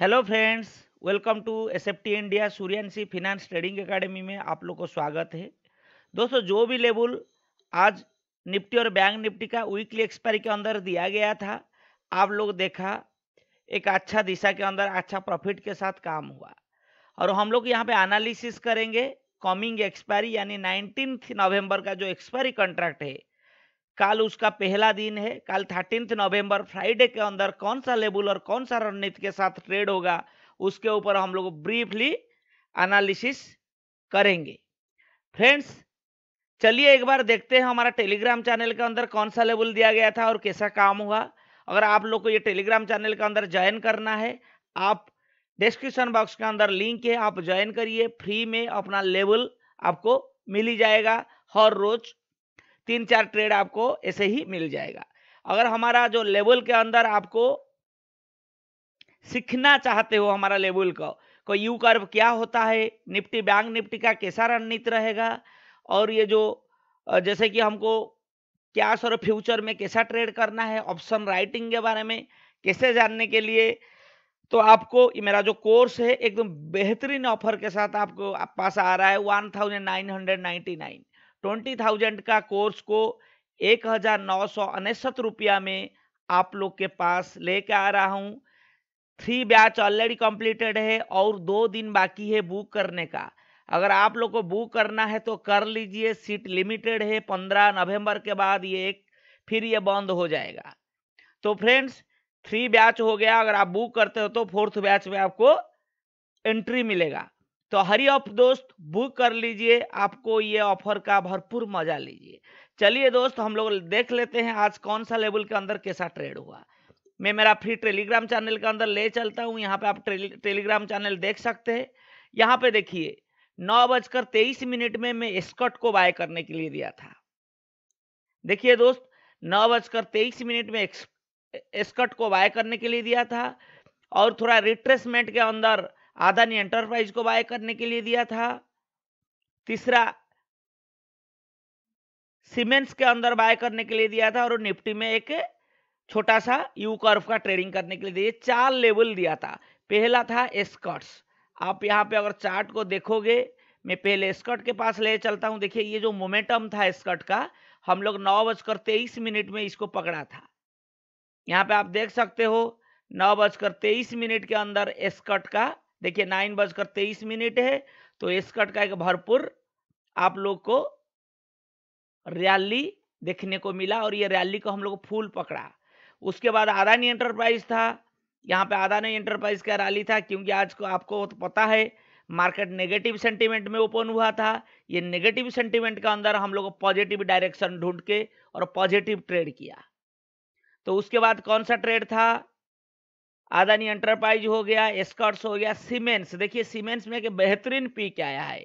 hello friends welcome to S F T India Suryanshi finance trading academy में आप लोग को स्वागत है दोस्तों जो भी लेबुल आज निफ्टी और बैंक निफ्टी का वीकली एक्सपायरी के अंदर दिया गया था आप लोग देखा एक अच्छा दिशा के अंदर अच्छा प्रॉफिट के साथ काम हुआ और हम लोग यहाँ पे एनालिसिस करेंगे कमिंग एक्सपायरी यानी नाइनटीन नवंबर का जो एक्सपायरी कॉन्ट्रैक्ट है कल उसका पहला दिन है कल थर्टींथ नवंबर फ्राइडे के अंदर कौन सा लेबुल और कौन सा रणनीति के साथ ट्रेड होगा उसके ऊपर हम लोग ब्रीफली एनालिसिस करेंगे फ्रेंड्स चलिए एक बार देखते हैं हमारा टेलीग्राम चैनल के अंदर कौन सा लेबल दिया गया था और कैसा काम हुआ अगर आप लोग को ये टेलीग्राम चैनल के अंदर ज्वाइन करना है आप डिस्क्रिप्शन बॉक्स के अंदर लिंक है आप ज्वाइन करिए फ्री में अपना लेवल आपको मिल ही जाएगा हर रोज तीन चार ट्रेड आपको ऐसे ही मिल जाएगा अगर हमारा जो लेवल के अंदर आपको सीखना चाहते हो हमारा लेवल का को तो यू कर्व क्या होता है निफ्टी बैंक निफ्टी का कैसा रणनीति रहेगा और ये जो जैसे कि हमको कैश और फ्यूचर में कैसा ट्रेड करना है ऑप्शन राइटिंग के बारे में कैसे जानने के लिए तो आपको ये मेरा जो कोर्स है एकदम बेहतरीन ऑफर के साथ आपको आप पास आ रहा है one thousand nine hundred ninety nine twenty thousand का कोर्स को एक हजार नौ सौ अनेसठ रुपया में आप लोग के पास लेके आ रहा हूँ थ्री बैच ऑलरेडी कंप्लीटेड है और दो दिन बाकी है बुक करने का अगर आप लोग को बुक करना है तो कर लीजिए सीट लिमिटेड है पंद्रह नवंबर के बाद ये एक फिर ये बंद हो जाएगा तो फ्रेंड्स थ्री बैच हो गया अगर आप बुक करते हो तो फोर्थ बैच में आपको एंट्री मिलेगा तो हरी ऑफ दोस्त बुक कर लीजिए आपको ये ऑफर का भरपूर मजा लीजिए चलिए दोस्त हम लोग देख लेते हैं आज कौन सा लेवल के अंदर कैसा ट्रेड हुआ मैं मेरा फ्री टेलीग्राम चैनल के अंदर ले चलता हूँ यहाँ पे आप टेलीग्राम चैनल देख सकते हैं यहाँ पे देखिए नौ बजकर तेईस मिनट में मैं स्कॉट को बाय करने के लिए दिया था देखिए दोस्त नौ बजकर तेईस मिनट में स्कॉट को बाय करने के लिए दिया था और थोड़ा रिट्रेसमेंट के अंदर आदानी एंटरप्राइज को बाय करने के लिए दिया था तीसरा सीमेंट्स के अंदर बाय करने के लिए दिया था और निफ्टी में एक छोटा सा यू कर्व का ट्रेडिंग करने के लिए दिया चार लेवल दिया था पहला था एस्कर्ट्स आप यहाँ पे अगर चार्ट को देखोगे मैं पहले स्कर्ट के पास ले चलता हूँ देखिए ये जो मोमेंटम था स्कर्ट का हम लोग नौ बजकर तेईस मिनट में इसको पकड़ा था यहाँ पे आप देख सकते हो नौ बजकर तेईस मिनट के अंदर स्कर्ट का देखिए नाइन बजकर तेईस मिनट है तो स्कर्ट का एक भरपूर आप लोग को रैली देखने को मिला और ये रैली को हम लोग फूल पकड़ा उसके बाद आदानी एंटरप्राइज था यहाँ पे आदानी एंटरप्राइज का रैली था क्योंकि आज को आपको तो पता है मार्केट नेगेटिव सेंटीमेंट में ओपन हुआ था ये नेगेटिव सेंटीमेंट का अंदर हम लोग पॉजिटिव डायरेक्शन ढूंढ के और पॉजिटिव ट्रेड किया तो उसके बाद कौन सा ट्रेड था आदानी एंटरप्राइज हो गया एस्कर्ट्स हो गया सीमेंस देखिए सीमेंस में एक बेहतरीन पीक आया है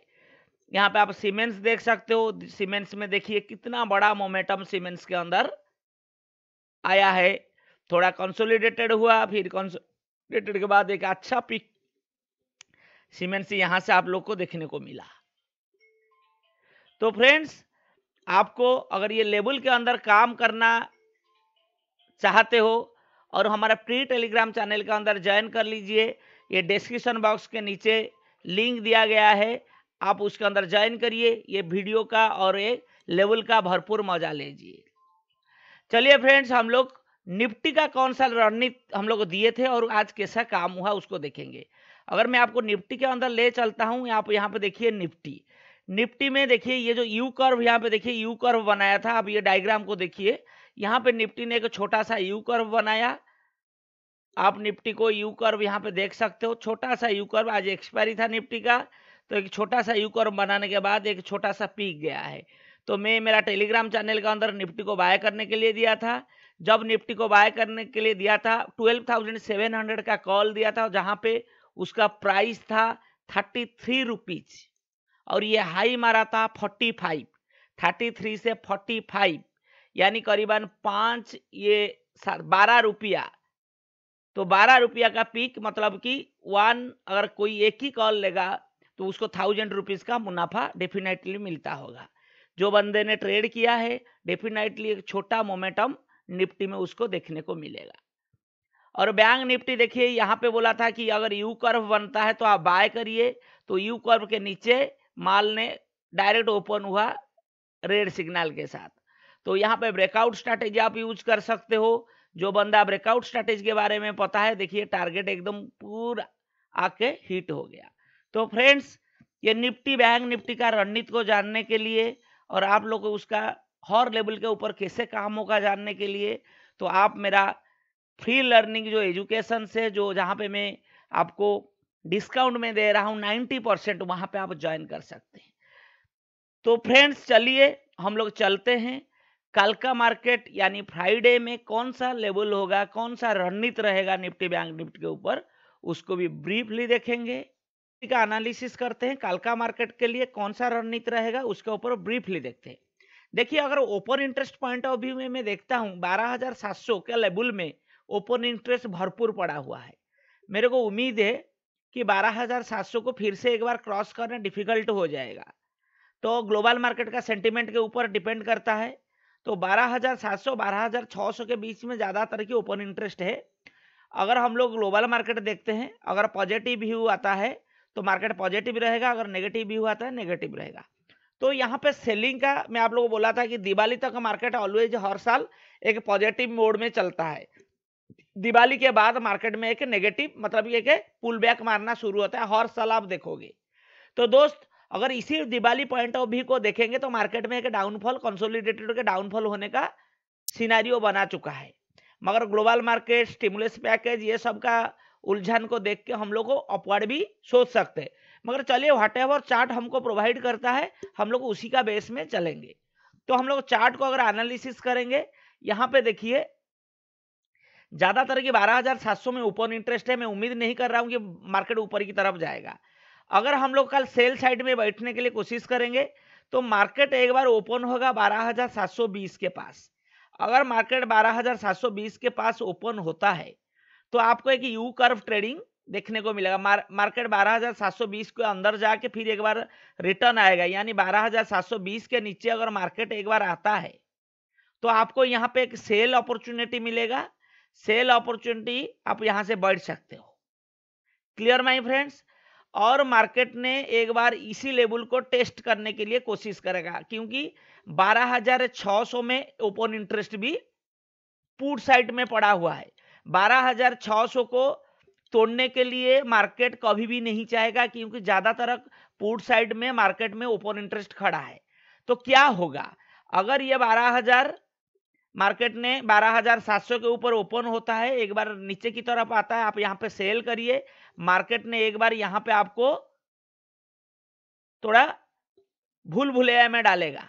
यहाँ पे आप सीमेंस देख सकते हो सीमेंस में देखिए कितना बड़ा मोमेंटम सीमेंस के अंदर आया है थोड़ा कंसोलिडेटेड हुआ फिर कंसोलिडेटेड के बाद एक अच्छा पिक सीमेंस यहां से आप लोग को देखने को मिला तो फ्रेंड्स आपको अगर ये लेवल के अंदर काम करना चाहते हो और हमारा प्री टेलीग्राम चैनल के अंदर ज्वाइन कर लीजिए ये डिस्क्रिप्शन बॉक्स के नीचे लिंक दिया गया है आप उसके अंदर ज्वाइन करिए ये वीडियो का और ये लेवल का भरपूर मजा लीजिए चलिए फ्रेंड्स हम लोग निफ्टी का कौन सा रणनीति हम लोग दिए थे और आज कैसा काम हुआ उसको देखेंगे अगर मैं आपको निफ्टी के अंदर ले चलता हूँ आप यहाँ पे देखिए निफ्टी निफ्टी में देखिए ये जो यू कर्व यहाँ पे देखिए यू कर्व बनाया था आप ये डायग्राम को देखिए यहाँ पे निफ्टी ने एक छोटा सा यू कर्व बनाया आप निफ्टी को यू कर्व यहाँ पे देख सकते हो छोटा सा यू कर्व आज एक्सपायरी था निफ्टी का तो एक छोटा सा यू कर्व बनाने के बाद एक छोटा सा पीक गया है तो मैं मेरा टेलीग्राम चैनल के अंदर निफ्टी को बाय करने के लिए दिया था जब निफ्टी को बाय करने के लिए दिया था 12,700 का कॉल दिया था जहाँ पे उसका प्राइस था थर्टी थ्री रुपीज और ये हाई मारा था फोर्टी फाइव थर्टी थ्री से फोर्टी फाइव यानी करीबन पाँच ये बारह रुपया तो बारह रुपया का पीक मतलब कि वन अगर कोई एक ही कॉल लेगा तो उसको थाउजेंड रुपीज़ का मुनाफा डेफिनेटली मिलता होगा जो बंदे ने ट्रेड किया है डेफिनेटली एक छोटा मोमेंटम निफ्टी में उसको देखने को मिलेगा और बैंक निफ्टी देखिए यहाँ पे बोला था कि अगर यू कर्व बनता है तो आप बाय करिए तो यू कर्व के नीचे माल ने डायरेक्ट ओपन हुआ रेड सिग्नल के साथ तो यहाँ पे ब्रेकआउट स्ट्रैटेजी आप यूज कर सकते हो जो बंदा ब्रेकआउट स्ट्रैटेजी के बारे में पता है देखिए टारगेट एकदम पूरा आके हिट हो गया तो फ्रेंड्स ये निफ्टी बैंक निफ्टी का रणनीति को जानने के लिए और आप लोग उसका हॉर लेवल के ऊपर कैसे काम होगा जानने के लिए तो आप मेरा फ्री लर्निंग जो एजुकेशन से जो जहाँ पे मैं आपको डिस्काउंट में दे रहा हूँ नाइन्टी परसेंट वहाँ पर आप ज्वाइन कर सकते हैं तो फ्रेंड्स चलिए हम लोग चलते हैं कल का मार्केट यानी फ्राइडे में कौन सा लेवल होगा कौन सा रणनीत रहेगा निफ्टी बैंक निफ्टी के ऊपर उसको भी ब्रीफली देखेंगे का एनालिसिस करते हैं कल का मार्केट के लिए कौन सा रणनीति रहेगा उसके ऊपर ब्रीफली देखते हैं देखिए अगर open interest point of view में मैं देखता हूँ 12,700 के लेवल में ओपन इंटरेस्ट भरपूर पड़ा हुआ है मेरे को उम्मीद है कि 12,700 को फिर से एक बार क्रॉस करना डिफिकल्ट हो जाएगा तो ग्लोबल मार्केट का सेंटिमेंट के ऊपर डिपेंड करता है तो 12,700 सौ के बीच में ज़्यादातर की ओपन इंटरेस्ट है अगर हम लोग ग्लोबल मार्केट देखते हैं अगर पॉजिटिव व्यू आता है तो मार्केट पॉजिटिव रहेगा अगर नेगेटिव व्यू आता है नेगेटिव रहेगा तो यहाँ पे सेलिंग का मैं आप लोगों को बोला था कि दिवाली तक मार्केट ऑलवेज हर साल एक पॉजिटिव मोड में चलता है दिवाली के बाद मार्केट में एक नेगेटिव मतलब ये पुल बैक मारना शुरू होता है हर साल आप देखोगे तो दोस्त अगर इसी दिवाली पॉइंट ऑफ व्यू को देखेंगे तो मार्केट में एक डाउनफॉल कंसोलिडेटेड के डाउनफॉल होने का सिनारियो बना चुका है मगर ग्लोबल मार्केट स्टिमुलस पैकेज ये सब का उलझन को देख के हम लोग को अपवर्ड भी सोच सकते हैं मगर चलिए व्हाट एवर चार्ट हमको प्रोवाइड करता है हम लोग उसी का बेस में चलेंगे तो हम लोग चार्ट को अगर एनालिसिस करेंगे यहाँ पे देखिए ज्यादातर की 12,700 में ओपन इंटरेस्ट है मैं उम्मीद नहीं कर रहा हूँ कि मार्केट ऊपर की तरफ जाएगा अगर हम लोग कल सेल साइड में बैठने के लिए कोशिश करेंगे तो मार्केट एक बार ओपन होगा 12,720 के पास अगर मार्केट 12,720 के पास ओपन होता है तो आपको एक यू कर्व ट्रेडिंग देखने को मिलेगा मार, मार्केट 12,720 के अंदर जाके फिर एक बार रिटर्न आएगा यानी 12,720 के नीचे अगर मार्केट एक बार आता है तो आपको यहाँ पे एक सेल अपॉर्चुनिटी मिलेगा सेल अपॉर्चुनिटी आप यहाँ से बैठ सकते हो क्लियर माई फ्रेंड्स और मार्केट ने एक बार इसी लेवल को टेस्ट करने के लिए कोशिश करेगा क्योंकि 12,600 में ओपन इंटरेस्ट भी पुट साइड में पड़ा हुआ है 12,600 को तोड़ने के लिए मार्केट कभी भी नहीं चाहेगा क्योंकि ज़्यादातर पुट साइड में मार्केट में ओपन इंटरेस्ट खड़ा है तो क्या होगा अगर ये बारह हजार मार्केट ने 12,700 के ऊपर ओपन होता है एक बार नीचे की तरफ आता है आप यहाँ पे सेल करिए मार्केट ने एक बार यहाँ पे आपको थोड़ा भूल भुलैया में डालेगा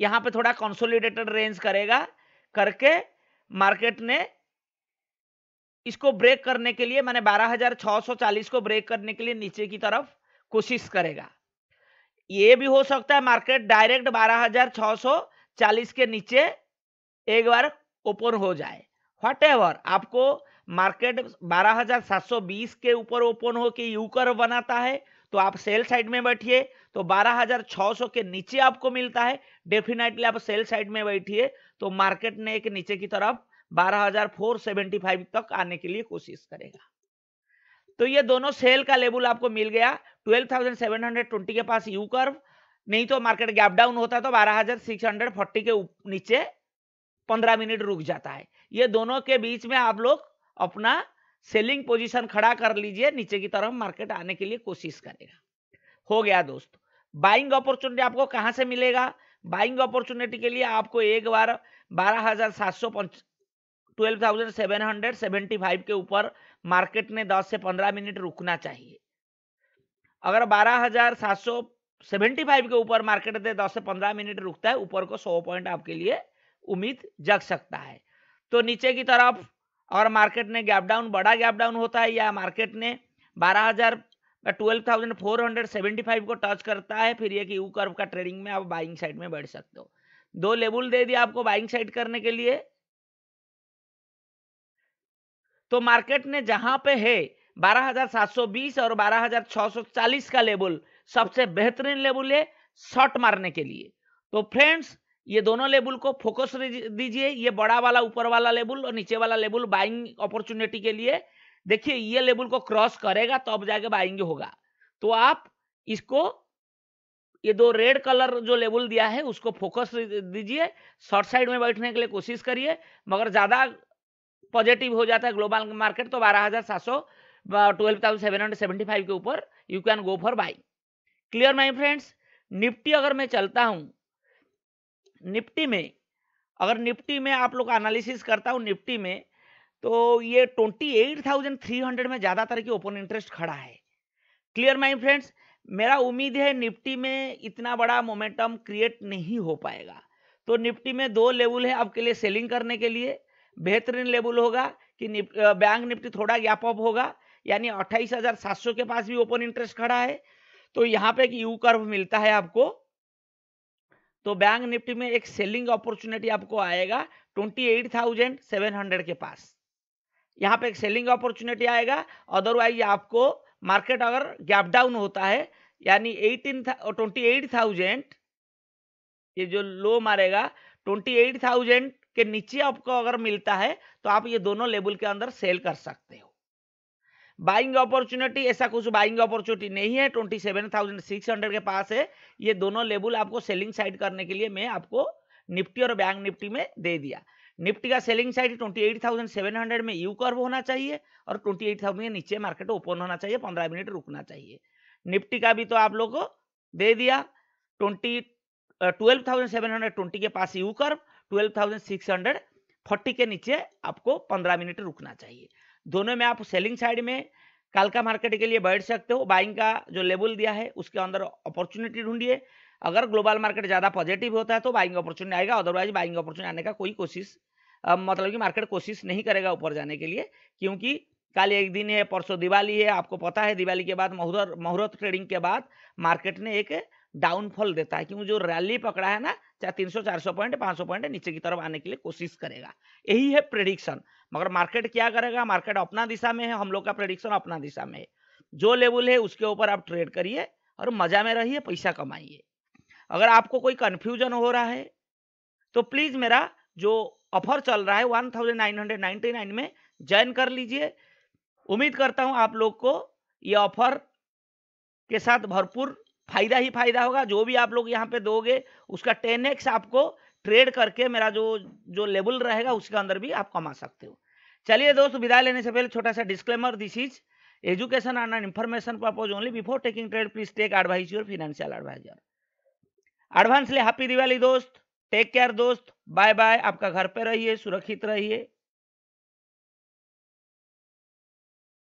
यहाँ पे थोड़ा कंसोलिडेटेड रेंज करेगा करके मार्केट ने इसको ब्रेक करने के लिए मैंने 12,640 को ब्रेक करने के लिए नीचे की तरफ कोशिश करेगा ये भी हो सकता है मार्केट डायरेक्ट 12,640 के नीचे एक बार ओपन हो जाए वट आपको मार्केट 12,720 के ऊपर ओपन हो के यू कर्व बनाता है तो आप सेल साइड में बैठिए तो 12,600 के नीचे आपको मिलता है डेफिनेटली आप सेल साइड में बैठिए तो मार्केट ने एक नीचे की तरफ 12,475 तक आने के लिए कोशिश करेगा तो ये दोनों सेल का लेबल आपको मिल गया 12,720 के पास यू कर्व नहीं तो मार्केट गैप डाउन होता तो 12,640 के नीचे पंद्रह मिनट रुक जाता है ये दोनों के बीच में आप लोग अपना सेलिंग पोजीशन खड़ा कर लीजिए नीचे की तरफ मार्केट आने के लिए कोशिश करेगा हो गया दोस्तों बाइंग अपॉर्चुनिटी आपको कहाँ से मिलेगा बाइंग अपॉर्चुनिटी के लिए आपको एक बार बारह हजार सात सौ twelve thousand seven hundred seventy five के ऊपर मार्केट ने दस से पंद्रह मिनट रुकना चाहिए अगर बारह हजार सात सौ सेवेंटी फाइव के ऊपर मार्केट ने दस से पंद्रह मिनट रुकता है ऊपर को सौ पॉइंट आपके लिए उम्मीद जग सकता है तो नीचे की तरफ और मार्केट ने गैप डाउन बड़ा गैप डाउन होता है या मार्केट ने बारह हज़ार twelve thousand four hundred seventy five को टच करता है फिर ये कि यू कर्व का ट्रेडिंग में आप बाइंग साइड में बैठ सकते हो दो लेबल दे दिया आपको बाइंग साइड करने के लिए तो मार्केट ने जहां पे है 12,720 और 12,640 का लेवल सबसे बेहतरीन लेवल है शॉर्ट मारने के लिए तो फ्रेंड्स ये दोनों लेबुल को फोकस दीजिए ये बड़ा वाला ऊपर वाला लेबुल और नीचे वाला लेबुल बाइंग अपॉर्चुनिटी के लिए देखिए ये लेबुल को क्रॉस करेगा तब तो जाके बाइंग होगा तो आप इसको ये दो रेड कलर जो लेबुल दिया है उसको फोकस दीजिए शॉर्ट साइड में बैठने के लिए कोशिश करिए मगर ज़्यादा पॉजिटिव हो जाता है ग्लोबल मार्केट तो बारह हज़ार सात सौ twelve thousand seven hundred seventy five के ऊपर you can go for buy clear my friends Nifty अगर मैं चलता हूँ निफ्टी में अगर निफ्टी में आप लोग एनालिसिस करता हूँ निफ्टी में तो ये 28,300 में ज़्यादातर की ओपन इंटरेस्ट खड़ा है क्लियर माई फ्रेंड्स मेरा उम्मीद है निफ्टी में इतना बड़ा मोमेंटम क्रिएट नहीं हो पाएगा तो निफ्टी में दो लेवल है आपके लिए सेलिंग करने के लिए बेहतरीन लेवल होगा कि निप, बैंक निफ्टी थोड़ा गैप अप होगा यानी 28,700 के पास भी ओपन इंटरेस्ट खड़ा है तो यहाँ पे एक यू कर्व मिलता है आपको तो बैंक निफ्टी में एक सेलिंग अपॉर्चुनिटी आपको आएगा 28,700 के पास यहाँ पे एक सेलिंग अपॉर्चुनिटी आएगा अदरवाइज आपको मार्केट अगर गैप डाउन होता है यानी एटीन ट्वेंटी एट थाउजेंड ये जो लो मारेगा ट्वेंटी एट थाउजेंड के नीचे आपको अगर मिलता है तो आप ये दोनों लेवल के अंदर सेल कर सकते हो बाइंग अपॉर्चुनिटी ऐसा कुछ बाइंग अपॉर्चुनिटी नहीं है twenty seven thousand six hundred के पास है ये दोनों लेवल आपको सेलिंग साइड करने के लिए मैं आपको निफ्टी और बैंक निफ्टी में दे दिया निफ्टी का selling side twenty eight thousand seven hundred में यू कर्व होना चाहिए और ट्वेंटी एट थाउजेंड के नीचे मार्केट ओपन होना चाहिए पंद्रह मिनट रुकना चाहिए निफ्टी का भी तो आप लोग को दे दिया twenty twelve thousand seven hundred twenty के पास U curve twelve thousand six hundred forty के नीचे आपको पंद्रह मिनट रुकना चाहिए दोनों में आप सेलिंग साइड में कल का मार्केट के लिए बैठ सकते हो बाइंग का जो लेवल दिया है उसके अंदर अपॉर्चुनिटी ढूंढिए अगर ग्लोबल मार्केट ज़्यादा पॉजिटिव होता है तो बाइंग अपॉर्चुनिटी आएगा अदरवाइज बाइंग अपॉर्चुनिटी आने का कोई कोशिश मतलब कि मार्केट कोशिश नहीं करेगा ऊपर जाने के लिए क्योंकि कल एक दिन है परसों दिवाली है आपको पता है दिवाली के बाद मुहूर्त मुहूर्त ट्रेडिंग के बाद मार्केट ने एक डाउनफॉल देता है क्योंकि जो रैली पकड़ा है ना चाहे 300 400 पॉइंट 500 पॉइंट नीचे की तरफ आने के लिए कोशिश करेगा यही है प्रेडिक्शन मगर मार्केट क्या करेगा मार्केट अपना दिशा में है हम लोग का प्रडिक्शन अपना दिशा में है जो लेवल है उसके ऊपर आप ट्रेड करिए और मजा में रहिए पैसा कमाइए अगर आपको कोई कन्फ्यूजन हो रहा है तो प्लीज मेरा जो ऑफर चल रहा है one thousand nine hundred nine में ज्वाइन कर लीजिए उम्मीद करता हूँ आप लोग को ये ऑफर के साथ भरपूर फायदा ही फायदा होगा जो भी आप लोग यहाँ पे दोगे उसका टेन एक्स आपको ट्रेड करके मेरा जो जो लेवल रहेगा उसके अंदर भी आप कमा सकते हो चलिए दोस्त विदाई लेने से पहले छोटा सा disclaimer this is education and and information purpose only before taking trade please take advice your financial advisor advance ले हैप्पी दिवाली दोस्त टेक केयर दोस्त बाय बाय आपका घर पे रहिए सुरक्षित रहिए